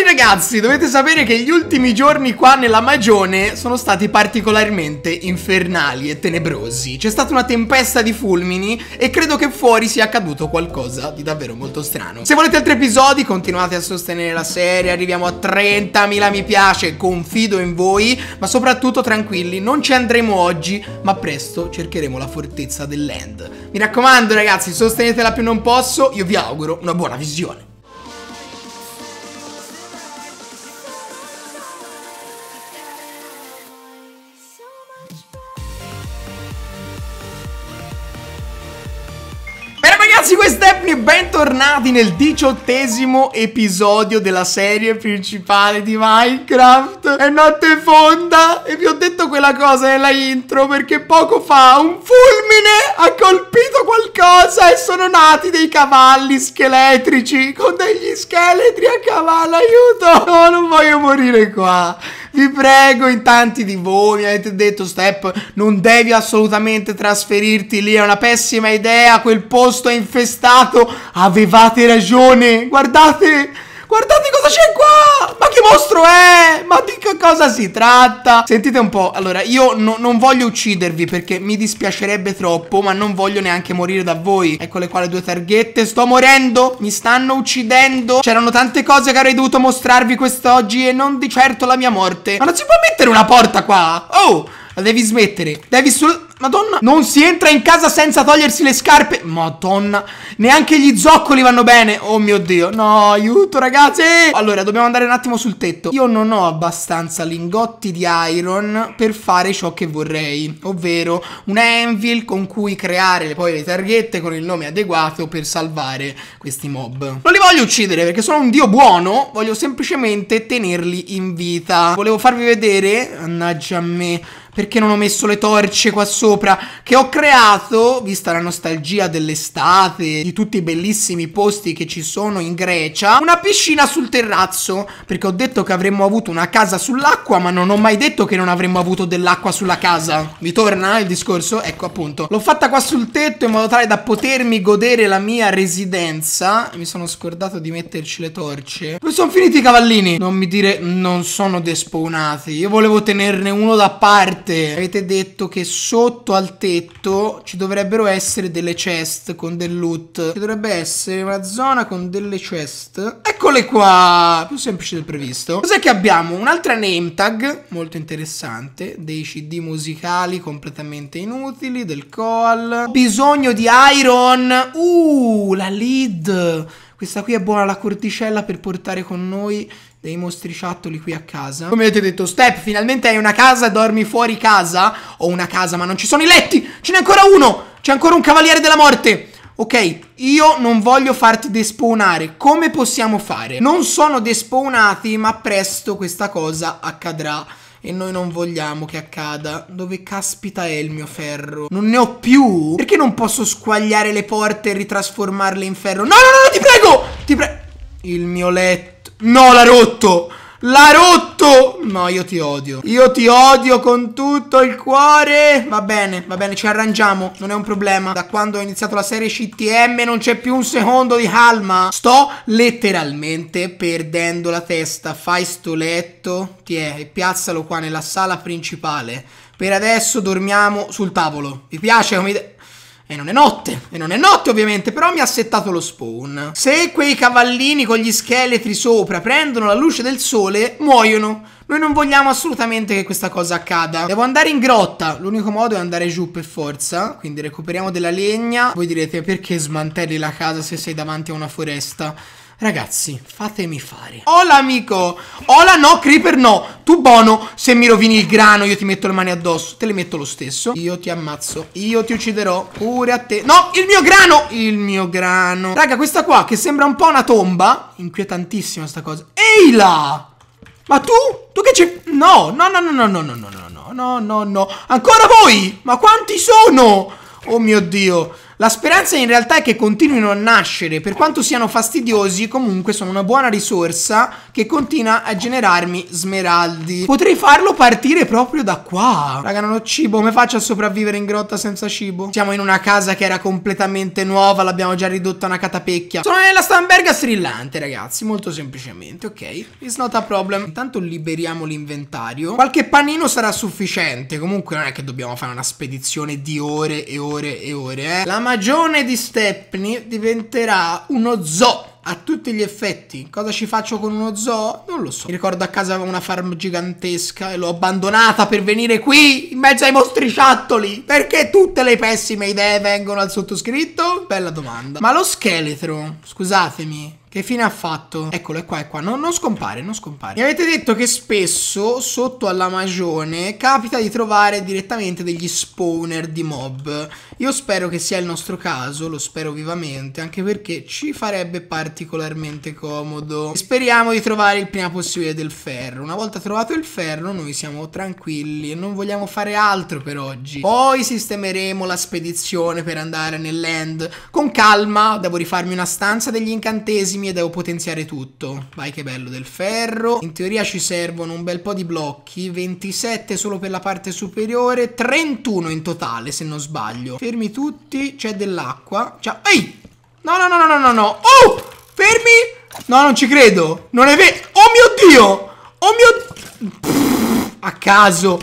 Cari ragazzi, dovete sapere che gli ultimi giorni qua nella magione sono stati particolarmente infernali e tenebrosi. C'è stata una tempesta di fulmini e credo che fuori sia accaduto qualcosa di davvero molto strano. Se volete altri episodi continuate a sostenere la serie, arriviamo a 30.000 mi piace, confido in voi, ma soprattutto tranquilli, non ci andremo oggi, ma presto cercheremo la fortezza dell'end. Mi raccomando ragazzi, sostenetela più non posso, io vi auguro una buona visione. Buongiorno e bentornati nel diciottesimo episodio della serie principale di Minecraft. È notte fonda e vi ho detto quella cosa nella intro perché poco fa un fulmine ha colpito qualcosa e sono nati dei cavalli scheletrici con degli scheletri a cavallo. Aiuto! No, non voglio morire qua vi prego, in tanti di voi mi avete detto, Step, non devi assolutamente trasferirti lì, è una pessima idea, quel posto è infestato, avevate ragione, guardate, guardate cosa c'è qua, ma che mostro è? che cosa si tratta? Sentite un po', allora, io no, non voglio uccidervi perché mi dispiacerebbe troppo, ma non voglio neanche morire da voi. Eccole qua le due targhette, sto morendo, mi stanno uccidendo. C'erano tante cose che avrei dovuto mostrarvi quest'oggi e non di certo la mia morte. Ma non si può mettere una porta qua? Oh! La devi smettere. Devi solo... Madonna. Non si entra in casa senza togliersi le scarpe. Madonna. Neanche gli zoccoli vanno bene. Oh mio Dio. No, aiuto ragazzi. Allora, dobbiamo andare un attimo sul tetto. Io non ho abbastanza lingotti di iron per fare ciò che vorrei. Ovvero un anvil con cui creare poi le targhette con il nome adeguato per salvare questi mob. Non li voglio uccidere perché sono un dio buono. Voglio semplicemente tenerli in vita. Volevo farvi vedere... Mannaggia a me perché non ho messo le torce qua sopra, che ho creato, vista la nostalgia dell'estate, di tutti i bellissimi posti che ci sono in Grecia, una piscina sul terrazzo, perché ho detto che avremmo avuto una casa sull'acqua, ma non ho mai detto che non avremmo avuto dell'acqua sulla casa. Mi torna il discorso? Ecco appunto, l'ho fatta qua sul tetto in modo tale da potermi godere la mia residenza. Mi sono scordato di metterci le torce. Dove sono finiti i cavallini? Non mi dire non sono despawnati, io volevo tenerne uno da parte volte avete detto che sotto al tetto ci dovrebbero essere delle chest con del loot. Ci dovrebbe essere una zona con delle chest. Eccole qua! Più semplice del previsto. Cos'è che abbiamo? Un'altra name tag, molto interessante, dei CD musicali completamente inutili, del call. Ho bisogno di iron. Uh, la lead. Questa qui è buona la corticella per portare con noi dei mostriciattoli qui a casa. Come avete detto, Step, finalmente hai una casa, e dormi fuori casa. Ho una casa, ma non ci sono i letti! Ce n'è ancora uno! C'è ancora un cavaliere della morte! Ok, io non voglio farti despawnare, come possiamo fare? Non sono despawnati, ma presto questa cosa accadrà e noi non vogliamo che accada. Dove caspita è il mio ferro? Non ne ho più? Perché non posso squagliare le porte e ritrasformarle in ferro? No, no, no, no ti prego! Ti prego! Il mio letto... No, l'ha rotto! L'ha rotto! tu! No, io ti odio. Io ti odio con tutto il cuore. Va bene, va bene, ci arrangiamo. Non è un problema. Da quando ho iniziato la serie CTM non c'è più un secondo di calma. Sto letteralmente perdendo la testa. Fai sto letto. Tiè e piazzalo qua nella sala principale. Per adesso dormiamo sul tavolo. Vi piace come idea? E non è notte, e non è notte ovviamente, però mi ha settato lo spawn. Se quei cavallini con gli scheletri sopra prendono la luce del sole, muoiono. Noi non vogliamo assolutamente che questa cosa accada. Devo andare in grotta. L'unico modo è andare giù per forza. Quindi recuperiamo della legna. Voi direte perché smantelli la casa se sei davanti a una foresta? Ragazzi, fatemi fare. Hola, amico. Hola, no, creeper, no. Tu bono, se mi rovini il grano io ti metto le mani addosso. Te le metto lo stesso. Io ti ammazzo. Io ti ucciderò. Pure a te. No, il mio grano. Il mio grano. Raga, questa qua che sembra un po' una tomba. Inquietantissima sta cosa. Ehi là. Ma tu? Tu che c'è? No, no, no, no, no, no, no, no, no, no, no, no. Ancora voi? Ma quanti sono? Oh mio Dio. La speranza in realtà è che continuino a nascere, per quanto siano fastidiosi, comunque sono una buona risorsa che continua a generarmi smeraldi. Potrei farlo partire proprio da qua. Raga, non ho cibo. Come faccio a sopravvivere in grotta senza cibo? Siamo in una casa che era completamente nuova. L'abbiamo già ridotta a una catapecchia. Sono nella stamberga strillante, ragazzi. Molto semplicemente, ok? It's not a problem. Intanto liberiamo l'inventario. Qualche panino sarà sufficiente. Comunque non è che dobbiamo fare una spedizione di ore e ore e ore, eh. La magione di Stepney diventerà uno zoo a tutti gli effetti. Cosa ci faccio con uno zoo? Non lo so. Mi ricordo a casa avevo una farm gigantesca e l'ho abbandonata per venire qui in mezzo ai mostriciattoli. Perché tutte le pessime idee vengono al sottoscritto? Bella domanda. Ma lo scheletro, scusatemi, che fine ha fatto? Eccolo, è qua, è qua. No, non scompare, non scompare. Mi avete detto che spesso sotto alla magione capita di trovare direttamente degli spawner di mob. Io spero che sia il nostro caso, lo spero vivamente, anche perché ci farebbe particolarmente comodo. Speriamo di trovare il prima possibile del ferro. Una volta trovato il ferro noi siamo tranquilli e non vogliamo fare altro per oggi. Poi sistemeremo la spedizione per andare nell'end. Con calma, devo rifarmi una stanza degli incantesimi quindi devo potenziare tutto. Vai che bello del ferro. In teoria ci servono un bel po' di blocchi, 27 solo per la parte superiore, 31 in totale se non sbaglio. Fermi tutti, c'è dell'acqua. Ciao. Ehi! No, no, no, no, no, no. Oh! Fermi! No, non ci credo. Non è vero. Oh mio Dio! Oh mio... Pff, a caso.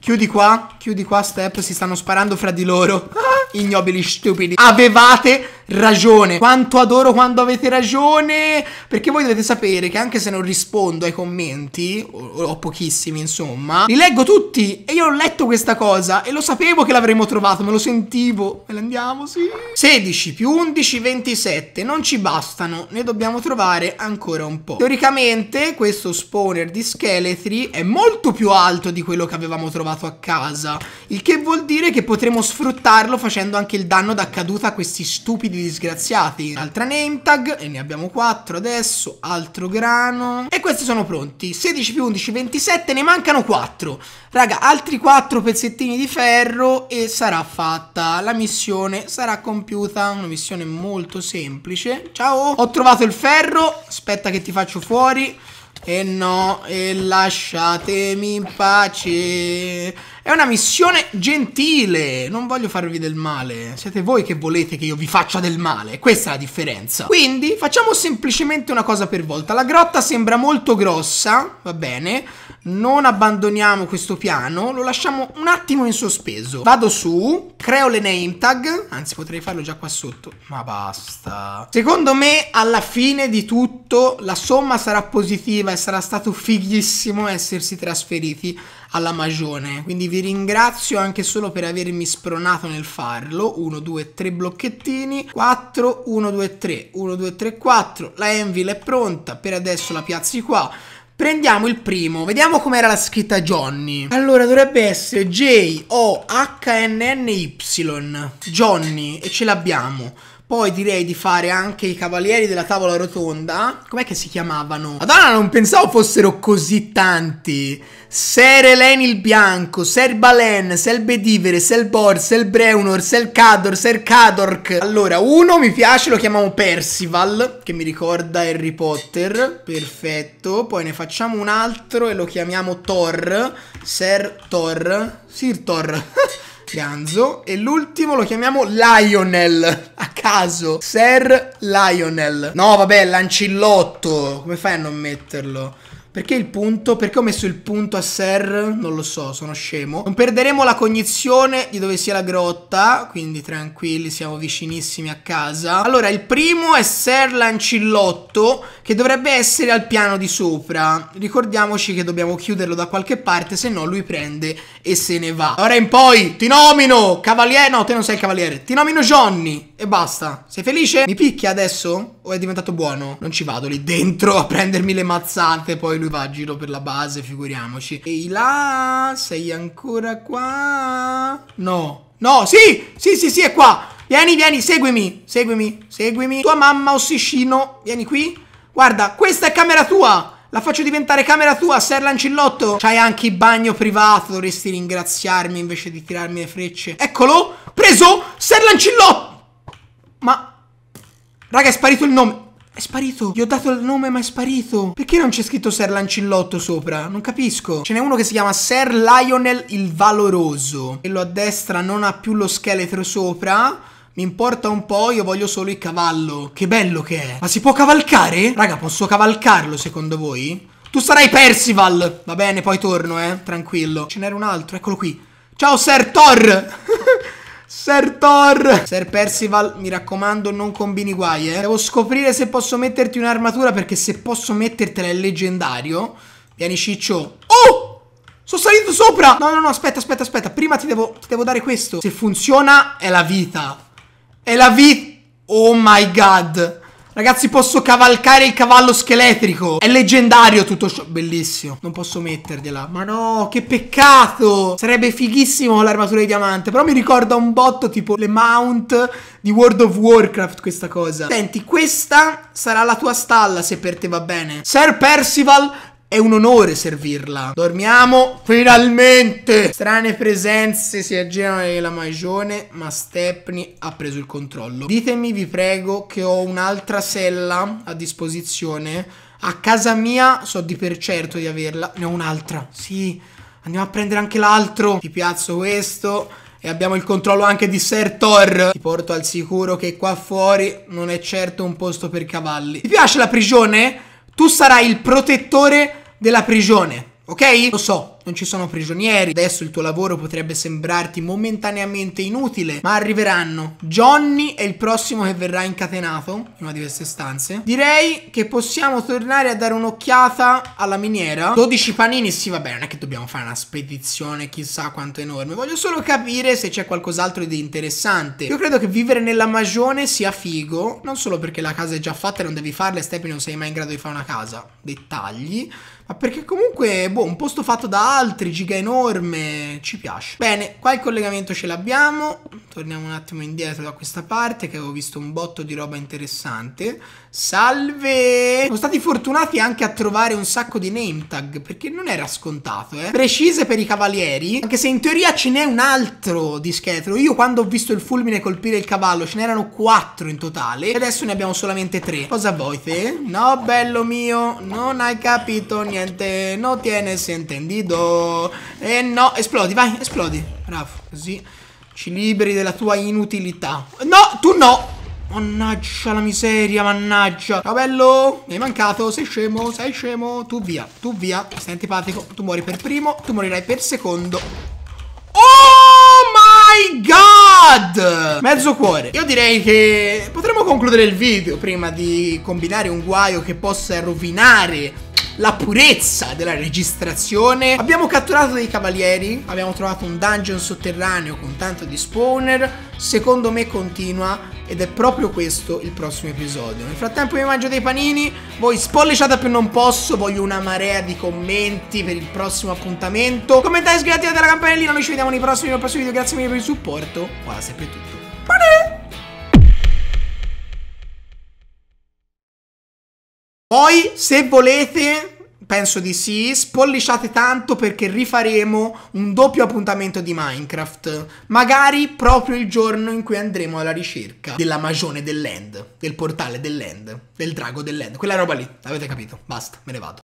Chiudi qua. Chiudi qua, Step. Si stanno sparando fra di loro. Ah, ignobili stupidi. Avevate ragione. Quanto adoro quando avete ragione. Perché voi dovete sapere che anche se non rispondo ai commenti, o, o pochissimi insomma, li leggo tutti. E io ho letto questa cosa e lo sapevo che l'avremmo trovato, me lo sentivo. Me l'andiamo, sì. 16 più 11, 27. Non ci bastano, ne dobbiamo trovare ancora un po'. Teoricamente questo spawner di scheletri è molto più alto di quello che avevamo trovato a casa. Il che vuol dire che potremo sfruttarlo facendo anche il danno da caduta a questi stupidi di disgraziati. Altra name tag e ne abbiamo 4 adesso, altro grano. E questi sono pronti, 16 più 11, 27, ne mancano 4. Raga, altri 4 pezzettini di ferro e sarà fatta. La missione sarà compiuta, una missione molto semplice. Ciao, ho trovato il ferro, aspetta che ti faccio fuori. E no, e lasciatemi in pace. È una missione gentile, non voglio farvi del male. Siete voi che volete che io vi faccia del male, questa è la differenza. Quindi facciamo semplicemente una cosa per volta. La grotta sembra molto grossa, va bene. Non abbandoniamo questo piano, lo lasciamo un attimo in sospeso. Vado su, creo le name tag, anzi potrei farlo già qua sotto, ma basta. Secondo me alla fine di tutto la somma sarà positiva e sarà stato fighissimo essersi trasferiti alla magione. Quindi vi ringrazio anche solo per avermi spronato nel farlo. 1, 2, 3 blocchettini. 4, 1, 2, 3, 1, 2, 3, 4. La Envil è pronta, per adesso la piazzi qua. Prendiamo il primo, vediamo com'era la scritta Johnny. Allora dovrebbe essere J-O-H-N-N-Y, Johnny, e ce l'abbiamo. Poi direi di fare anche i cavalieri della tavola rotonda. Com'è che si chiamavano? Madonna, non pensavo fossero così tanti. Ser Elen il Bianco, Ser Balen, Ser Bedivere, Ser Bor, Ser Breunor, Ser Cador, Ser Cadork. Allora, uno mi piace, lo chiamiamo Percival, che mi ricorda Harry Potter. Perfetto. Poi ne facciamo un altro e lo chiamiamo Thor. Ser Thor. Sir Thor. Pianzo. E l'ultimo lo chiamiamo Lionel. A caso. Sir Lionel. No, vabbè, l'ancillotto. Come fai a non metterlo? Perché il punto? Perché ho messo il punto a Ser? Non lo so, sono scemo. Non perderemo la cognizione di dove sia la grotta, quindi tranquilli, siamo vicinissimi a casa. Allora, il primo è Ser Lancillotto, che dovrebbe essere al piano di sopra. Ricordiamoci che dobbiamo chiuderlo da qualche parte, se no lui prende e se ne va. Ora in poi, ti nomino, cavaliere... No, te non sei il cavaliere. Ti nomino Johnny e basta. Sei felice? Mi picchia adesso? O è diventato buono? Non ci vado lì dentro a prendermi le mazzate, poi lui lui va a giro per la base, figuriamoci. Ehi là, sei ancora qua? No, no, sì, sì, sì, sì, è qua. Vieni, vieni, seguimi, seguimi, seguimi. Tua mamma ossicino, vieni qui. Guarda, questa è camera tua. La faccio diventare camera tua, Ser Lancillotto. C'hai anche il bagno privato, dovresti ringraziarmi invece di tirarmi le frecce. Eccolo, preso, Ser Lancillotto. Ma... Raga, è sparito il nome. È sparito. Gli ho dato il nome ma è sparito. Perché non c'è scritto Ser Lancillotto sopra? Non capisco. Ce n'è uno che si chiama Ser Lionel il Valoroso. Quello a destra non ha più lo scheletro sopra. Mi importa un po', io voglio solo il cavallo. Che bello che è. Ma si può cavalcare? Raga, posso cavalcarlo secondo voi? Tu sarai Percival. Va bene, poi torno, eh. Tranquillo. Ce n'era un altro, eccolo qui. Ciao, Ser Thor. Ser Thor Ser Percival mi raccomando non combini guai eh Devo scoprire se posso metterti un'armatura perché se posso mettertela è leggendario Vieni ciccio Oh sono salito sopra No no no aspetta aspetta aspetta Prima ti devo, ti devo dare questo Se funziona è la vita È la vita Oh my god Ragazzi posso cavalcare il cavallo scheletrico È leggendario tutto ciò Bellissimo Non posso mettergliela Ma no che peccato Sarebbe fighissimo l'armatura di diamante Però mi ricorda un botto tipo le mount di World of Warcraft questa cosa Senti questa sarà la tua stalla se per te va bene Sir Percival è un onore servirla. Dormiamo finalmente. Strane presenze si aggirano nella magione, ma Stepney ha preso il controllo. Ditemi, vi prego, che ho un'altra sella a disposizione. A casa mia so di per certo di averla. Ne ho un'altra. Sì, andiamo a prendere anche l'altro. Ti piazzo questo. E abbiamo il controllo anche di Ser Thor. Ti porto al sicuro che qua fuori non è certo un posto per cavalli. Ti piace la prigione? Tu sarai il protettore della prigione, ok? Lo so non ci sono prigionieri, adesso il tuo lavoro potrebbe sembrarti momentaneamente inutile, ma arriveranno. Johnny è il prossimo che verrà incatenato in una di queste stanze. Direi che possiamo tornare a dare un'occhiata alla miniera. 12 panini, sì vabbè, non è che dobbiamo fare una spedizione chissà quanto enorme. Voglio solo capire se c'è qualcos'altro di interessante. Io credo che vivere nella magione sia figo, non solo perché la casa è già fatta e non devi farla e Steppi non sei mai in grado di fare una casa. Dettagli ma perché comunque, boh, un posto fatto da altri, giga enorme, ci piace. Bene, qua il collegamento ce l'abbiamo, torniamo un attimo indietro da questa parte che avevo visto un botto di roba interessante. Salve! Siamo stati fortunati anche a trovare un sacco di name tag, perché non era scontato, eh. Precise per i cavalieri, anche se in teoria ce n'è un altro di scheletro. Io quando ho visto il fulmine colpire il cavallo ce n'erano quattro in totale, e adesso ne abbiamo solamente tre. Cosa vuoi te? No, bello mio, non hai capito niente niente, no tienes entendido. E eh, no, esplodi, vai, esplodi. Bravo, così ci liberi della tua inutilità. No, tu no! Mannaggia la miseria, mannaggia. Ciao bello, mi hai mancato, sei scemo, sei scemo. Tu via, tu via, sei antipatico. Tu muori per primo, tu morirai per secondo. Oh my god! Mezzo cuore. Io direi che potremmo concludere il video prima di combinare un guaio che possa rovinare la purezza della registrazione. Abbiamo catturato dei cavalieri, abbiamo trovato un dungeon sotterraneo con tanto di spawner, secondo me continua ed è proprio questo il prossimo episodio. Nel frattempo mi mangio dei panini, voi spolliciate più non posso, voglio una marea di commenti per il prossimo appuntamento. Commentate, iscrivetevi alla campanellina, noi ci vediamo nei prossimi, nei prossimi video, grazie mille per il supporto. Qua sempre tutto. Poi, se volete, penso di sì, spollisciate tanto perché rifaremo un doppio appuntamento di Minecraft. Magari proprio il giorno in cui andremo alla ricerca della magione dell'end, del portale dell'end, del drago dell'end. Quella roba lì, avete capito? Basta, me ne vado.